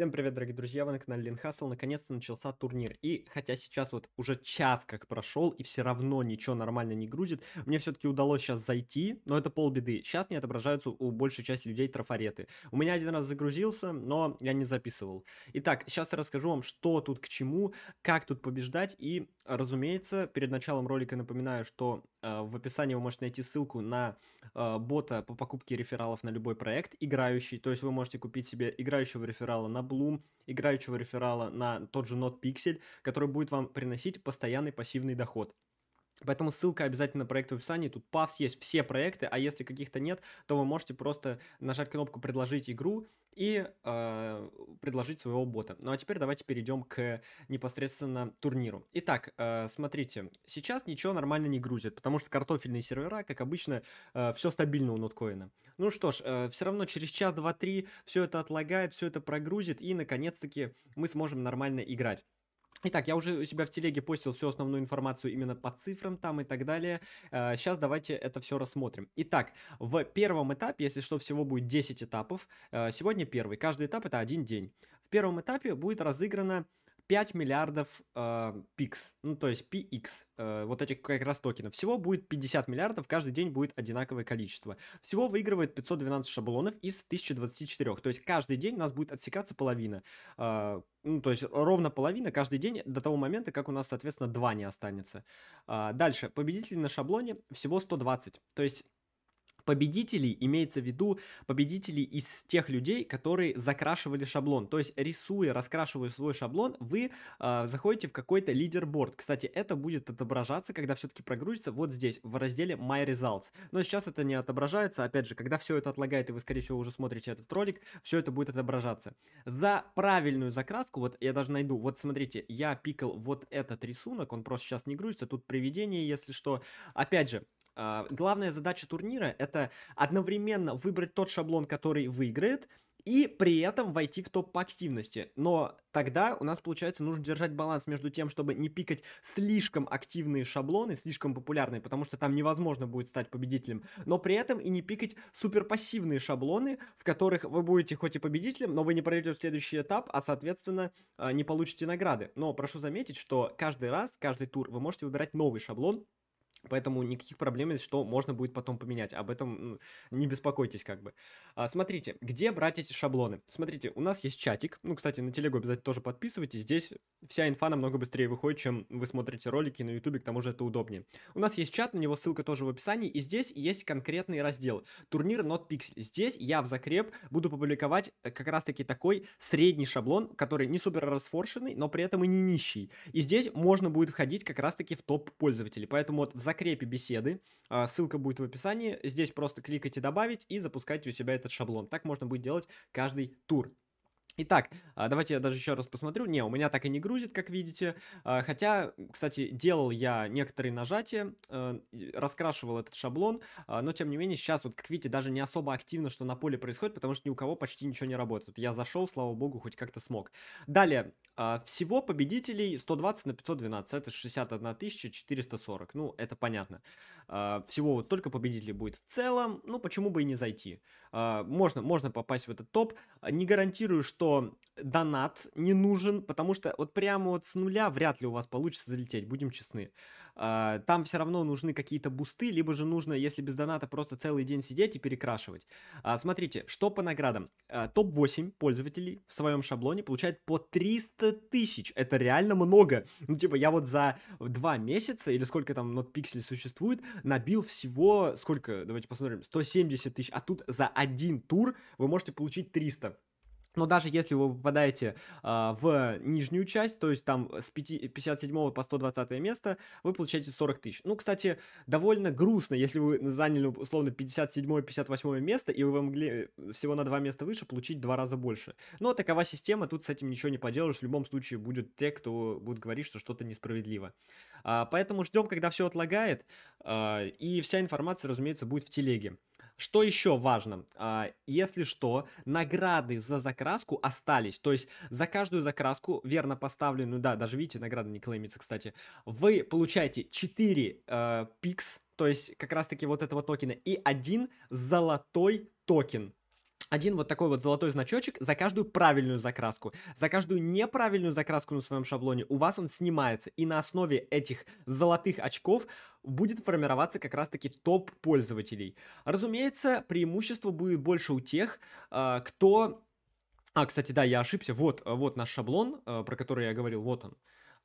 Всем привет, дорогие друзья, вы на канале Линхасл. Наконец-то начался турнир. И хотя сейчас вот уже час как прошел, и все равно ничего нормально не грузит, мне все-таки удалось сейчас зайти, но это полбеды. Сейчас не отображаются у большей части людей трафареты. У меня один раз загрузился, но я не записывал. Итак, сейчас я расскажу вам, что тут к чему, как тут побеждать. И, разумеется, перед началом ролика напоминаю, что э, в описании вы можете найти ссылку на э, бота по покупке рефералов на любой проект, играющий. То есть вы можете купить себе играющего реферала на Bloom, играющего реферала на тот же NotPixel, который будет вам приносить постоянный пассивный доход. Поэтому ссылка обязательно на проект в описании. Тут павс есть все проекты, а если каких-то нет, то вы можете просто нажать кнопку «Предложить игру», и э, предложить своего бота. Ну а теперь давайте перейдем к непосредственно турниру. Итак, э, смотрите, сейчас ничего нормально не грузит, потому что картофельные сервера, как обычно, э, все стабильно у ноткоина. Ну что ж, э, все равно через час, два, три все это отлагает, все это прогрузит, и наконец-таки мы сможем нормально играть. Итак, я уже у себя в телеге постил всю основную информацию именно по цифрам там и так далее. Сейчас э, давайте это все рассмотрим. Итак, в первом этапе, если что, всего будет 10 этапов. Э, сегодня первый. Каждый этап это один день. В первом этапе будет разыграно 5 миллиардов э, пикс, ну то есть PX, э, вот этих как раз токенов. Всего будет 50 миллиардов, каждый день будет одинаковое количество. Всего выигрывает 512 шаблонов из 1024. То есть каждый день у нас будет отсекаться половина. Э, ну, то есть ровно половина каждый день до того момента, как у нас, соответственно, 2 не останется. Э, дальше, победителей на шаблоне всего 120. То есть победителей имеется в виду победителей из тех людей, которые закрашивали шаблон. То есть, рисуя, раскрашивая свой шаблон, вы э, заходите в какой-то лидерборд. Кстати, это будет отображаться, когда все-таки прогрузится вот здесь, в разделе My Results. Но сейчас это не отображается. Опять же, когда все это отлагает, и вы, скорее всего, уже смотрите этот ролик, все это будет отображаться. За правильную закраску, вот я даже найду, вот смотрите, я пикал вот этот рисунок, он просто сейчас не грузится, тут привидение, если что. Опять же, а, главная задача турнира это одновременно выбрать тот шаблон, который выиграет, и при этом войти в топ по активности. Но тогда у нас, получается, нужно держать баланс между тем, чтобы не пикать слишком активные шаблоны, слишком популярные, потому что там невозможно будет стать победителем, но при этом и не пикать супер пассивные шаблоны, в которых вы будете хоть и победителем, но вы не пройдете в следующий этап, а, соответственно, а, не получите награды. Но прошу заметить, что каждый раз, каждый тур вы можете выбирать новый шаблон, Поэтому никаких проблем, если что, можно будет потом поменять. Об этом не беспокойтесь как бы. А, смотрите, где брать эти шаблоны? Смотрите, у нас есть чатик. Ну, кстати, на телегу обязательно тоже подписывайтесь. Здесь вся инфа намного быстрее выходит, чем вы смотрите ролики на ютубе, к тому же это удобнее. У нас есть чат, на него ссылка тоже в описании. И здесь есть конкретный раздел. Турнир NotPixel. Здесь я в закреп буду публиковать э, как раз-таки такой средний шаблон, который не супер расфоршенный, но при этом и не нищий. И здесь можно будет входить как раз-таки в топ пользователей. Поэтому вот в закреп закрепе беседы. А, ссылка будет в описании. Здесь просто кликайте «Добавить» и запускайте у себя этот шаблон. Так можно будет делать каждый тур. Итак, а, давайте я даже еще раз посмотрю. Не, у меня так и не грузит, как видите. А, хотя, кстати, делал я некоторые нажатия, а, раскрашивал этот шаблон, но тем не менее сейчас, вот как видите, даже не особо активно, что на поле происходит, потому что ни у кого почти ничего не работает. Я зашел, слава богу, хоть как-то смог. Далее, всего победителей 120 на 512, это 61 440, ну, это понятно. Всего вот только победителей будет в целом, ну, почему бы и не зайти. Можно, можно попасть в этот топ. Не гарантирую, что донат не нужен, потому что вот прямо вот с нуля вряд ли у вас получится залететь, будем честны. А, там все равно нужны какие-то бусты, либо же нужно, если без доната, просто целый день сидеть и перекрашивать. А, смотрите, что по наградам. А, Топ-8 пользователей в своем шаблоне получает по 300 тысяч. Это реально много. Ну, типа, я вот за два месяца, или сколько там NotPixel существует, набил всего, сколько, давайте посмотрим, 170 тысяч, а тут за один тур вы можете получить 300. Но даже если вы попадаете а, в нижнюю часть, то есть там с 5, 57 по 120 место, вы получаете 40 тысяч. Ну, кстати, довольно грустно, если вы заняли условно 57-58 место, и вы могли э, всего на 2 места выше получить два раза больше. Но такова система, тут с этим ничего не поделаешь. В любом случае будут те, кто будет говорить, что что-то несправедливо. А, поэтому ждем, когда все отлагает, а, и вся информация, разумеется, будет в телеге. Что еще важно? А, если что, награды за закраску остались. То есть за каждую закраску, верно поставленную, да, даже видите, награда не клеймится, кстати, вы получаете 4 э, пикс, то есть как раз-таки вот этого токена, и один золотой токен один вот такой вот золотой значочек за каждую правильную закраску. За каждую неправильную закраску на своем шаблоне у вас он снимается, и на основе этих золотых очков будет формироваться как раз-таки топ пользователей. Разумеется, преимущество будет больше у тех, а, кто... А, кстати, да, я ошибся. Вот, вот наш шаблон, а, про который я говорил, вот он.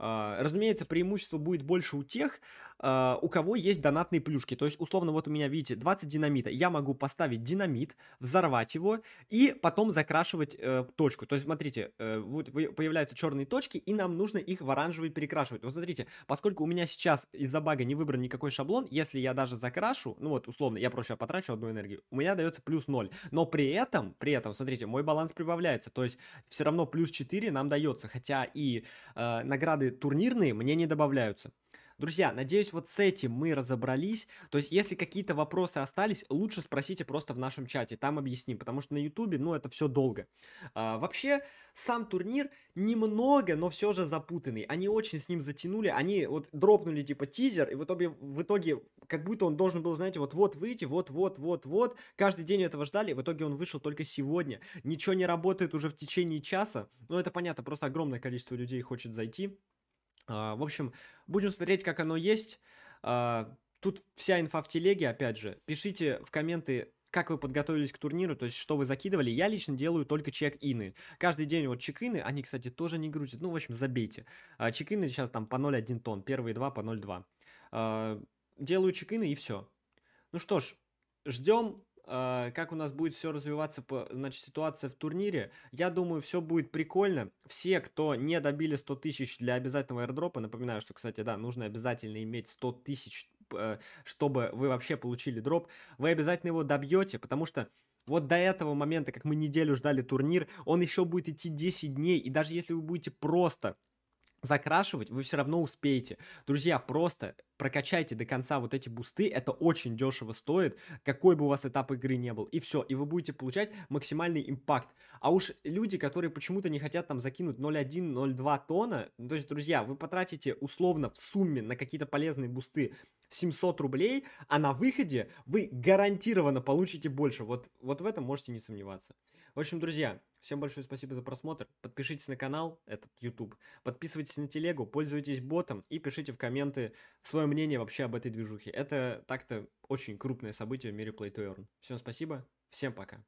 А, разумеется, преимущество будет больше у тех, а, у кого есть донатные плюшки. То есть, условно, вот у меня, видите, 20 динамита. Я могу поставить динамит, взорвать его и потом закрашивать э, точку. То есть, смотрите, э, вот появляются черные точки, и нам нужно их в оранжевый перекрашивать. Вот смотрите, поскольку у меня сейчас из-за бага не выбран никакой шаблон, если я даже закрашу, ну вот, условно, я проще потрачу одну энергию, у меня дается плюс 0. Но при этом, при этом, смотрите, мой баланс прибавляется. То есть, все равно плюс 4 нам дается. Хотя и э, награды турнирные мне не добавляются. Друзья, надеюсь, вот с этим мы разобрались. То есть, если какие-то вопросы остались, лучше спросите просто в нашем чате, там объясним, потому что на Ютубе, ну, это все долго. А, вообще, сам турнир немного, но все же запутанный. Они очень с ним затянули, они вот дропнули типа тизер, и в итоге, в итоге как будто он должен был, знаете, вот-вот выйти, вот-вот-вот-вот. Каждый день этого ждали, в итоге он вышел только сегодня. Ничего не работает уже в течение часа. Ну, это понятно, просто огромное количество людей хочет зайти. А, в общем, будем смотреть, как оно есть. А, тут вся инфа в телеге, опять же. Пишите в комменты, как вы подготовились к турниру, то есть что вы закидывали. Я лично делаю только чек-ины. Каждый день вот чек-ины, они, кстати, тоже не грузят. Ну, в общем, забейте. А, чек-ины сейчас там по 0,1 тонн, первые два по 0,2. Делаю чек-ины и все. Ну что ж, ждем Э, как у нас будет все развиваться, значит, ситуация в турнире. Я думаю, все будет прикольно. Все, кто не добили 100 тысяч для обязательного аирдропа, напоминаю, что, кстати, да, нужно обязательно иметь 100 тысяч, э, чтобы вы вообще получили дроп, вы обязательно его добьете, потому что вот до этого момента, как мы неделю ждали турнир, он еще будет идти 10 дней, и даже если вы будете просто закрашивать, вы все равно успеете. Друзья, просто прокачайте до конца вот эти бусты, это очень дешево стоит, какой бы у вас этап игры не был, и все, и вы будете получать максимальный импакт. А уж люди, которые почему-то не хотят там закинуть 0,1-0,2 тона, ну, то есть, друзья, вы потратите условно в сумме на какие-то полезные бусты 700 рублей, а на выходе вы гарантированно получите больше, вот, вот в этом можете не сомневаться. В общем, друзья, Всем большое спасибо за просмотр. Подпишитесь на канал, этот YouTube. Подписывайтесь на телегу, пользуйтесь ботом и пишите в комменты свое мнение вообще об этой движухе. Это так-то очень крупное событие в мире Play to Earn. Всем спасибо, всем пока.